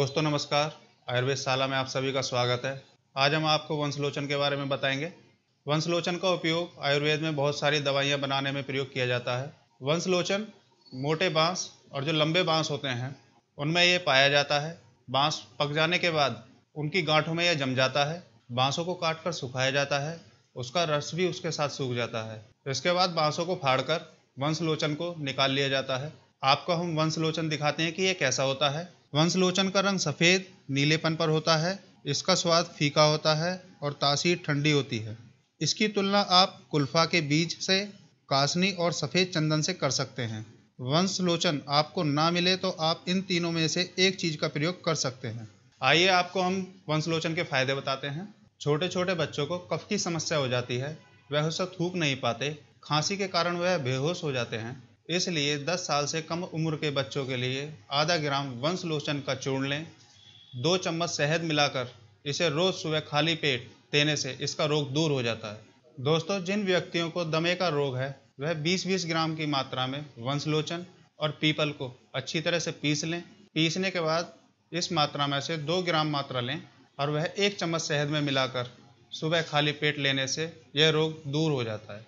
दोस्तों नमस्कार आयुर्वेद शाला में आप सभी का स्वागत है आज हम आपको वंशलोचन के बारे में बताएंगे वंशलोचन का उपयोग आयुर्वेद में बहुत सारी दवाइयाँ बनाने में प्रयोग किया जाता है वंशलोचन मोटे बांस और जो लंबे बांस होते हैं उनमें ये पाया जाता है बांस पक जाने के बाद उनकी गांठों में यह जम जाता है बांसों को काट कर सुखाया जाता है उसका रस भी उसके साथ सूख जाता है इसके बाद बांसों को फाड़ कर वंशलोचन को निकाल लिया जाता है आपको हम वंशलोचन दिखाते हैं कि ये कैसा होता है वंशलोचन का रंग सफ़ेद नीलेपन पर होता है इसका स्वाद फीका होता है और तासीर ठंडी होती है इसकी तुलना आप कुल्फा के बीज से कासनी और सफ़ेद चंदन से कर सकते हैं वंशलोचन आपको ना मिले तो आप इन तीनों में से एक चीज़ का प्रयोग कर सकते हैं आइए आपको हम वंशलोचन के फ़ायदे बताते हैं छोटे छोटे बच्चों को कफ की समस्या हो जाती है वह उसे थूक नहीं पाते खांसी के कारण वह बेहोश हो जाते हैं इसलिए 10 साल से कम उम्र के बच्चों के लिए आधा ग्राम वंश लोचन का चूर्ण लें दो चम्मच शहद मिलाकर इसे रोज़ सुबह खाली पेट देने से इसका रोग दूर हो जाता है दोस्तों जिन व्यक्तियों को दमे का रोग है वह 20-20 ग्राम की मात्रा में वंशलोचन और पीपल को अच्छी तरह से पीस लें पीसने के बाद इस मात्रा में से दो ग्राम मात्रा लें और वह एक चम्मच शहद में मिलाकर सुबह खाली पेट लेने से यह रोग दूर हो जाता है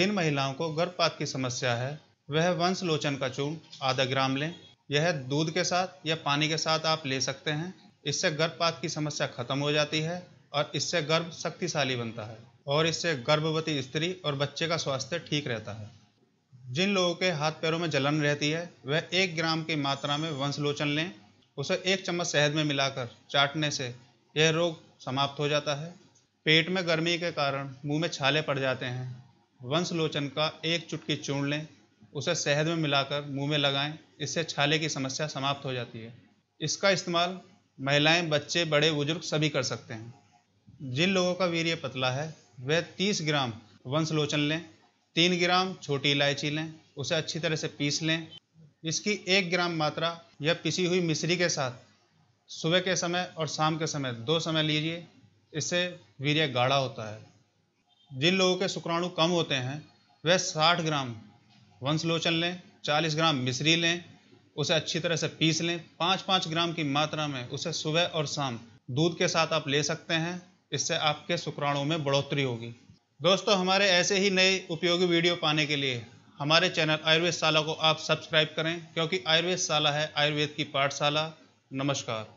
जिन महिलाओं को गर्भपात की समस्या है वह वंश लोचन का चूर्ण आधा ग्राम लें यह दूध के साथ या पानी के साथ आप ले सकते हैं इससे गर्भपात की समस्या खत्म हो जाती है और इससे गर्भ शक्तिशाली बनता है और इससे गर्भवती स्त्री और बच्चे का स्वास्थ्य ठीक रहता है जिन लोगों के हाथ पैरों में जलन रहती है वह एक ग्राम की मात्रा में वंशलोचन लें उसे एक चम्मच शहद में मिलाकर चाटने से यह रोग समाप्त हो जाता है पेट में गर्मी के कारण मुंह में छाले पड़ जाते हैं वंशलोचन का एक चुटकी चूर्ण लें उसे शहद में मिलाकर मुंह में लगाएं इससे छाले की समस्या समाप्त हो जाती है इसका इस्तेमाल महिलाएं बच्चे बड़े बुजुर्ग सभी कर सकते हैं जिन लोगों का वीर्य पतला है वह 30 ग्राम वंशलोचन लें तीन ग्राम छोटी इलायची लें उसे अच्छी तरह से पीस लें इसकी एक ग्राम मात्रा या पिसी हुई मिश्री के साथ सुबह के समय और शाम के समय दो समय लीजिए इससे वीर्य गाढ़ा होता है जिन लोगों के शुक्राणु कम होते हैं वह 60 ग्राम वन स्लोचन लें 40 ग्राम मिश्री लें उसे अच्छी तरह से पीस लें पाँच पाँच ग्राम की मात्रा में उसे सुबह और शाम दूध के साथ आप ले सकते हैं इससे आपके शुक्राणुओं में बढ़ोतरी होगी दोस्तों हमारे ऐसे ही नए उपयोगी वीडियो पाने के लिए हमारे चैनल आयुर्वेद शाला को आप सब्सक्राइब करें क्योंकि आयुर्वेद शाला है आयुर्वेद की पाठशाला नमस्कार